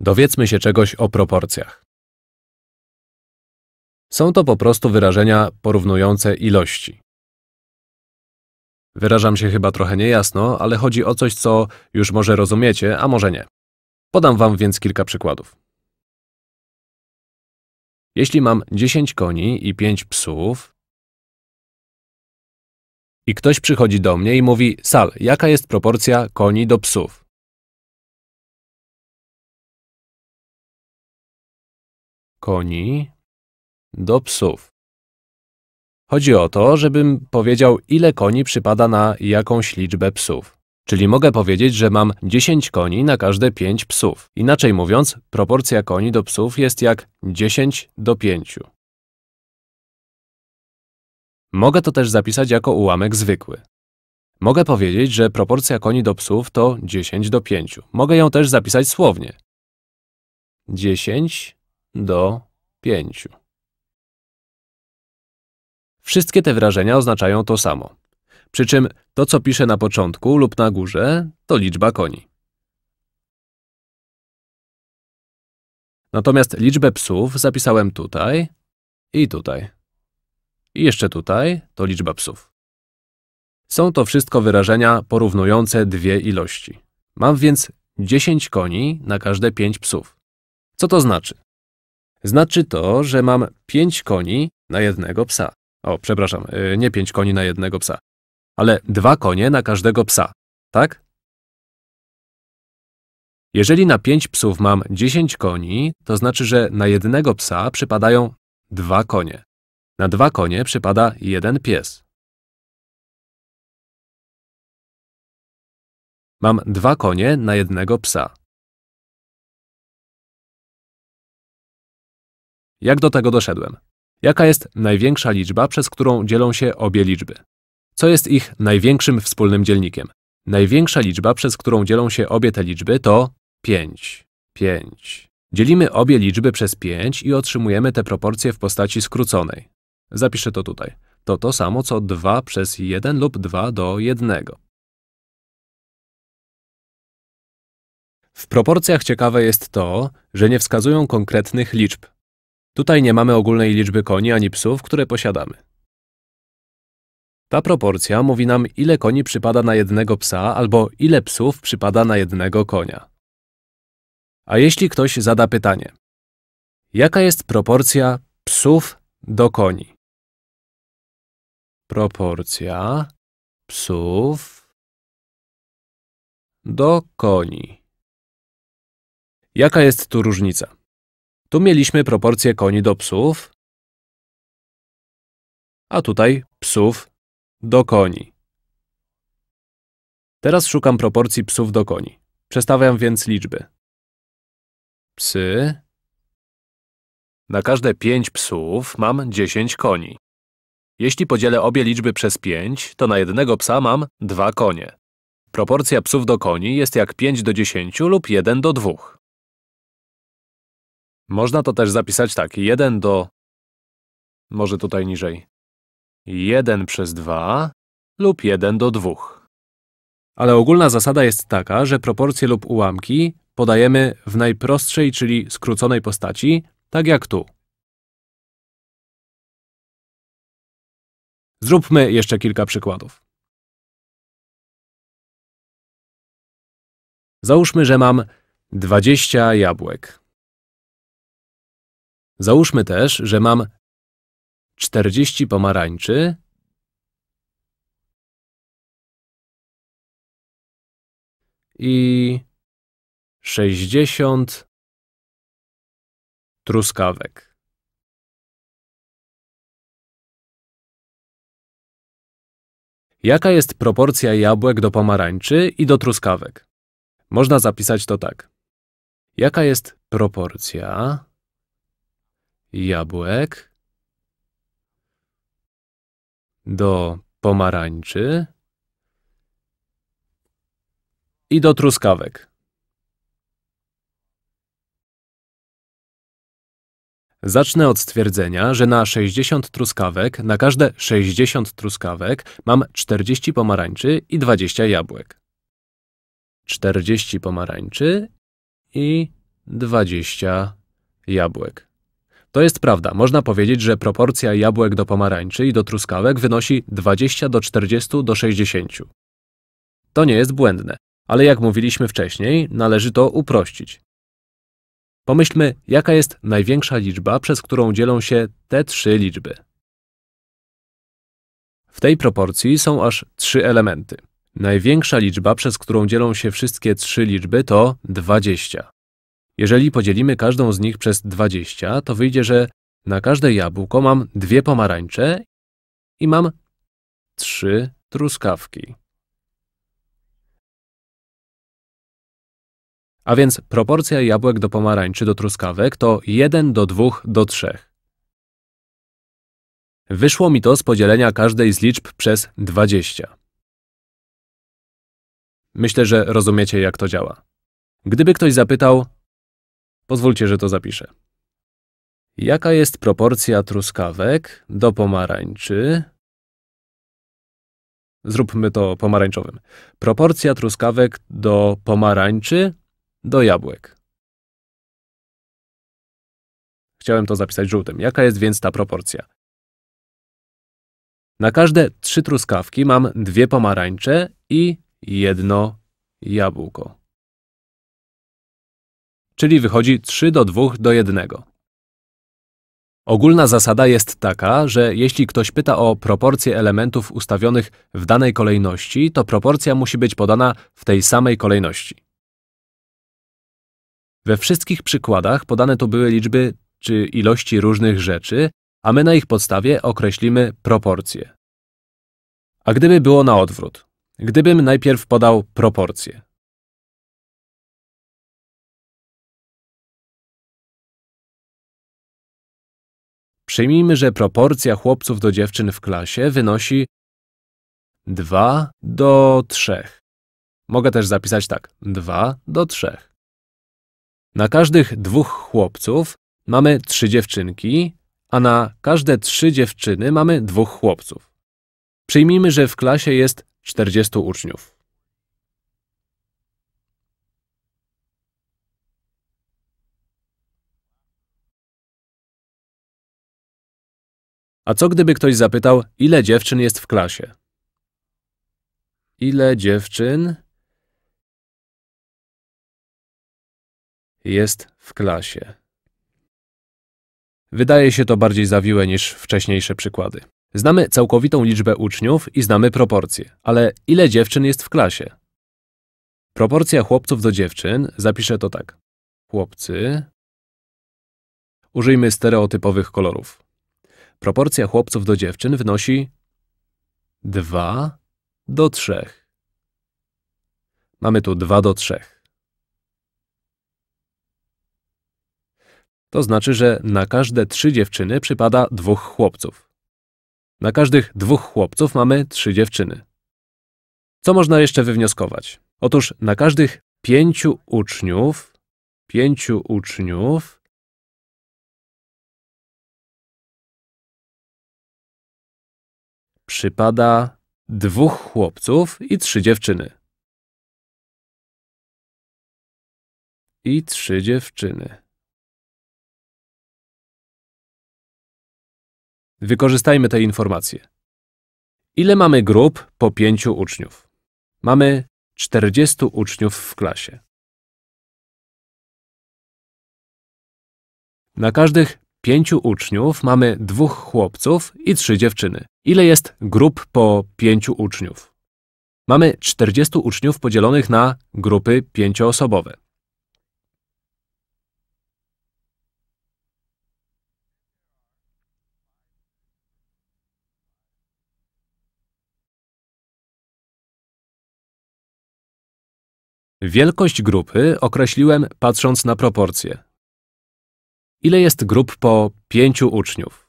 Dowiedzmy się czegoś o proporcjach. Są to po prostu wyrażenia porównujące ilości. Wyrażam się chyba trochę niejasno, ale chodzi o coś, co już może rozumiecie, a może nie. Podam wam więc kilka przykładów. Jeśli mam 10 koni i 5 psów i ktoś przychodzi do mnie i mówi Sal, jaka jest proporcja koni do psów? koni do psów. Chodzi o to, żebym powiedział, ile koni przypada na jakąś liczbę psów. Czyli mogę powiedzieć, że mam 10 koni na każde 5 psów. Inaczej mówiąc, proporcja koni do psów jest jak 10 do 5. Mogę to też zapisać jako ułamek zwykły. Mogę powiedzieć, że proporcja koni do psów to 10 do 5. Mogę ją też zapisać słownie. 10 do pięciu. Wszystkie te wyrażenia oznaczają to samo. Przy czym to, co piszę na początku lub na górze, to liczba koni. Natomiast liczbę psów zapisałem tutaj i tutaj. I jeszcze tutaj to liczba psów. Są to wszystko wyrażenia porównujące dwie ilości. Mam więc 10 koni na każde 5 psów. Co to znaczy? Znaczy to, że mam 5 koni na jednego psa. O, przepraszam, y, nie 5 koni na jednego psa, ale dwa konie na każdego psa, tak? Jeżeli na 5 psów mam 10 koni, to znaczy, że na jednego psa przypadają dwa konie. Na dwa konie przypada jeden pies. Mam dwa konie na jednego psa. Jak do tego doszedłem? Jaka jest największa liczba, przez którą dzielą się obie liczby? Co jest ich największym wspólnym dzielnikiem? Największa liczba, przez którą dzielą się obie te liczby, to 5. 5. Dzielimy obie liczby przez 5 i otrzymujemy te proporcje w postaci skróconej. Zapiszę to tutaj. To to samo co 2 przez 1 lub 2 do 1. W proporcjach ciekawe jest to, że nie wskazują konkretnych liczb. Tutaj nie mamy ogólnej liczby koni ani psów, które posiadamy. Ta proporcja mówi nam, ile koni przypada na jednego psa albo ile psów przypada na jednego konia. A jeśli ktoś zada pytanie, jaka jest proporcja psów do koni? Proporcja psów do koni. Jaka jest tu różnica? Tu mieliśmy proporcję koni do psów, a tutaj psów do koni. Teraz szukam proporcji psów do koni. Przestawiam więc liczby. Psy. Na każde 5 psów mam 10 koni. Jeśli podzielę obie liczby przez 5, to na jednego psa mam 2 konie. Proporcja psów do koni jest jak 5 do 10 lub 1 do 2. Można to też zapisać tak, 1 do, może tutaj niżej, 1 przez 2 lub 1 do 2. Ale ogólna zasada jest taka, że proporcje lub ułamki podajemy w najprostszej, czyli skróconej postaci, tak jak tu. Zróbmy jeszcze kilka przykładów. Załóżmy, że mam 20 jabłek. Załóżmy też, że mam 40 pomarańczy i 60 truskawek. Jaka jest proporcja jabłek do pomarańczy i do truskawek? Można zapisać to tak. Jaka jest proporcja jabłek do pomarańczy i do truskawek. Zacznę od stwierdzenia, że na 60 truskawek, na każde 60 truskawek mam 40 pomarańczy i 20 jabłek. 40 pomarańczy i 20 jabłek. To jest prawda. Można powiedzieć, że proporcja jabłek do pomarańczy i do truskawek wynosi 20 do 40 do 60. To nie jest błędne, ale jak mówiliśmy wcześniej, należy to uprościć. Pomyślmy, jaka jest największa liczba, przez którą dzielą się te trzy liczby. W tej proporcji są aż trzy elementy. Największa liczba, przez którą dzielą się wszystkie trzy liczby, to 20. Jeżeli podzielimy każdą z nich przez 20, to wyjdzie, że na każde jabłko mam dwie pomarańcze i mam trzy truskawki. A więc proporcja jabłek do pomarańczy do truskawek to 1 do 2 do 3. Wyszło mi to z podzielenia każdej z liczb przez 20. Myślę, że rozumiecie, jak to działa. Gdyby ktoś zapytał, Pozwólcie, że to zapiszę. Jaka jest proporcja truskawek do pomarańczy? Zróbmy to pomarańczowym. Proporcja truskawek do pomarańczy do jabłek. Chciałem to zapisać żółtym. Jaka jest więc ta proporcja? Na każde trzy truskawki mam dwie pomarańcze i jedno jabłko czyli wychodzi 3 do 2 do 1. Ogólna zasada jest taka, że jeśli ktoś pyta o proporcje elementów ustawionych w danej kolejności, to proporcja musi być podana w tej samej kolejności. We wszystkich przykładach podane tu były liczby czy ilości różnych rzeczy, a my na ich podstawie określimy proporcje. A gdyby było na odwrót? Gdybym najpierw podał proporcje, Przyjmijmy, że proporcja chłopców do dziewczyn w klasie wynosi 2 do 3. Mogę też zapisać tak, 2 do 3. Na każdych dwóch chłopców mamy trzy dziewczynki, a na każde trzy dziewczyny mamy dwóch chłopców. Przyjmijmy, że w klasie jest 40 uczniów. A co gdyby ktoś zapytał, ile dziewczyn jest w klasie? Ile dziewczyn jest w klasie? Wydaje się to bardziej zawiłe niż wcześniejsze przykłady. Znamy całkowitą liczbę uczniów i znamy proporcje, ale ile dziewczyn jest w klasie? Proporcja chłopców do dziewczyn, zapiszę to tak. Chłopcy. Użyjmy stereotypowych kolorów. Proporcja chłopców do dziewczyn wynosi 2 do 3. Mamy tu 2 do 3. To znaczy, że na każde trzy dziewczyny przypada dwóch chłopców. Na każdych dwóch chłopców mamy trzy dziewczyny. Co można jeszcze wywnioskować? Otóż na każdych pięciu uczniów, pięciu uczniów przypada dwóch chłopców i trzy dziewczyny. I trzy dziewczyny. Wykorzystajmy te informacje. Ile mamy grup po pięciu uczniów? Mamy 40 uczniów w klasie. Na każdych pięciu uczniów mamy dwóch chłopców i trzy dziewczyny. Ile jest grup po pięciu uczniów? Mamy 40 uczniów podzielonych na grupy pięcioosobowe. Wielkość grupy określiłem patrząc na proporcje. Ile jest grup po pięciu uczniów?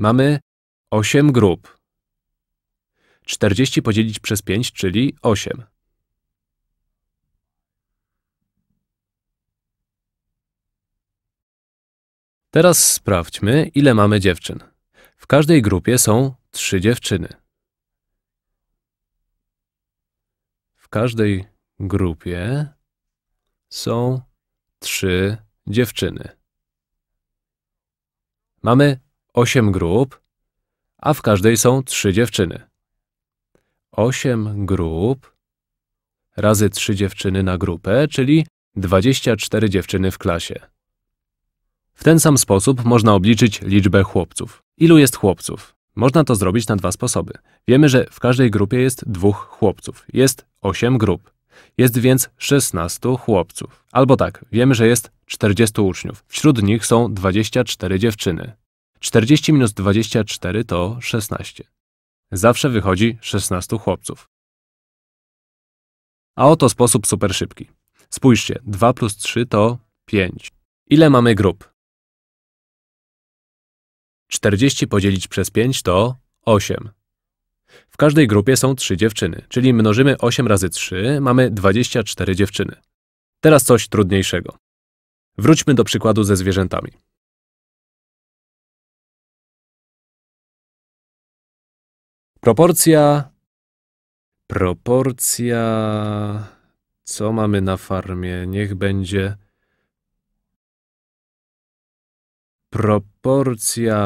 Mamy 8 grup. 40 podzielić przez 5, czyli 8. Teraz sprawdźmy, ile mamy dziewczyn. W każdej grupie są 3 dziewczyny. W każdej grupie są 3 dziewczyny. Mamy osiem grup, a w każdej są trzy dziewczyny. Osiem grup razy trzy dziewczyny na grupę, czyli 24 dziewczyny w klasie. W ten sam sposób można obliczyć liczbę chłopców. Ilu jest chłopców? Można to zrobić na dwa sposoby. Wiemy, że w każdej grupie jest dwóch chłopców. Jest 8 grup. Jest więc 16 chłopców. Albo tak, wiemy, że jest 40 uczniów. Wśród nich są 24 dziewczyny. 40 minus 24 to 16. Zawsze wychodzi 16 chłopców. A oto sposób super szybki. Spójrzcie, 2 plus 3 to 5. Ile mamy grup? 40 podzielić przez 5 to 8. W każdej grupie są 3 dziewczyny, czyli mnożymy 8 razy 3, mamy 24 dziewczyny. Teraz coś trudniejszego. Wróćmy do przykładu ze zwierzętami. Proporcja. Proporcja. Co mamy na farmie? Niech będzie. Proporcja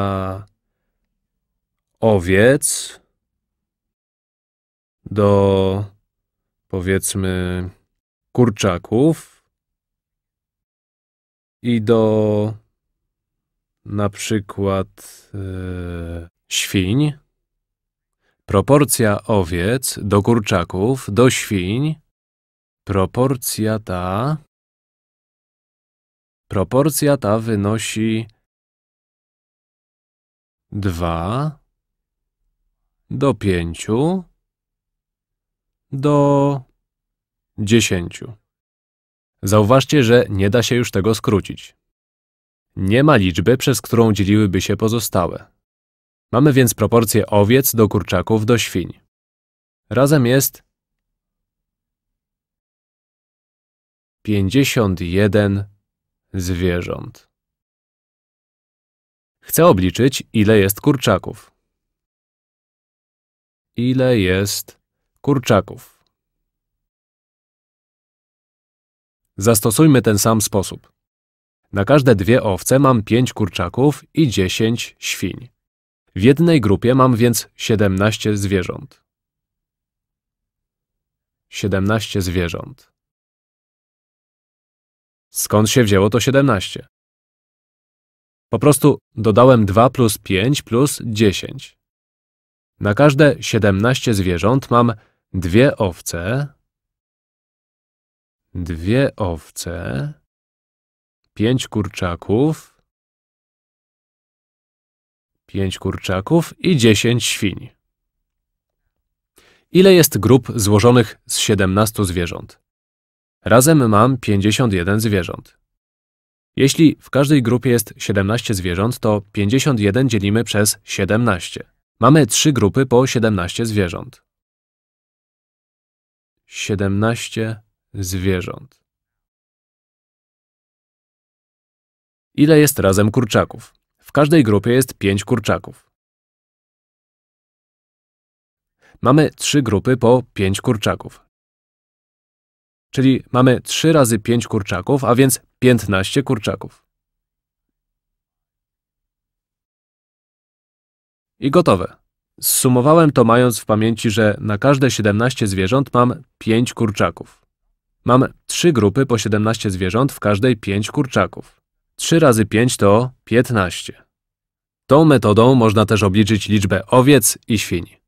owiec do powiedzmy kurczaków i do na przykład yy, świń. Proporcja owiec do kurczaków do świń. Proporcja ta. Proporcja ta wynosi 2 do 5 do 10. Zauważcie, że nie da się już tego skrócić. Nie ma liczby, przez którą dzieliłyby się pozostałe. Mamy więc proporcję owiec do kurczaków do świń. Razem jest 51 zwierząt. Chcę obliczyć, ile jest kurczaków. Ile jest kurczaków? Zastosujmy ten sam sposób. Na każde dwie owce mam 5 kurczaków i 10 świń. W jednej grupie mam więc 17 zwierząt. 17 zwierząt. Skąd się wzięło to 17? Po prostu dodałem 2 plus 5 plus 10. Na każde 17 zwierząt mam dwie owce, dwie owce, pięć kurczaków, pięć kurczaków i dziesięć świń. Ile jest grup złożonych z 17 zwierząt? Razem mam 51 zwierząt. Jeśli w każdej grupie jest 17 zwierząt, to 51 dzielimy przez 17. Mamy 3 grupy po 17 zwierząt. 17 zwierząt. Ile jest razem kurczaków? każdej grupie jest 5 kurczaków. Mamy 3 grupy po 5 kurczaków. Czyli mamy 3 razy 5 kurczaków, a więc 15 kurczaków. I gotowe. Zsumowałem to mając w pamięci, że na każde 17 zwierząt mam 5 kurczaków. Mam 3 grupy po 17 zwierząt w każdej 5 kurczaków. 3 razy 5 to 15. Tą metodą można też obliczyć liczbę owiec i świń.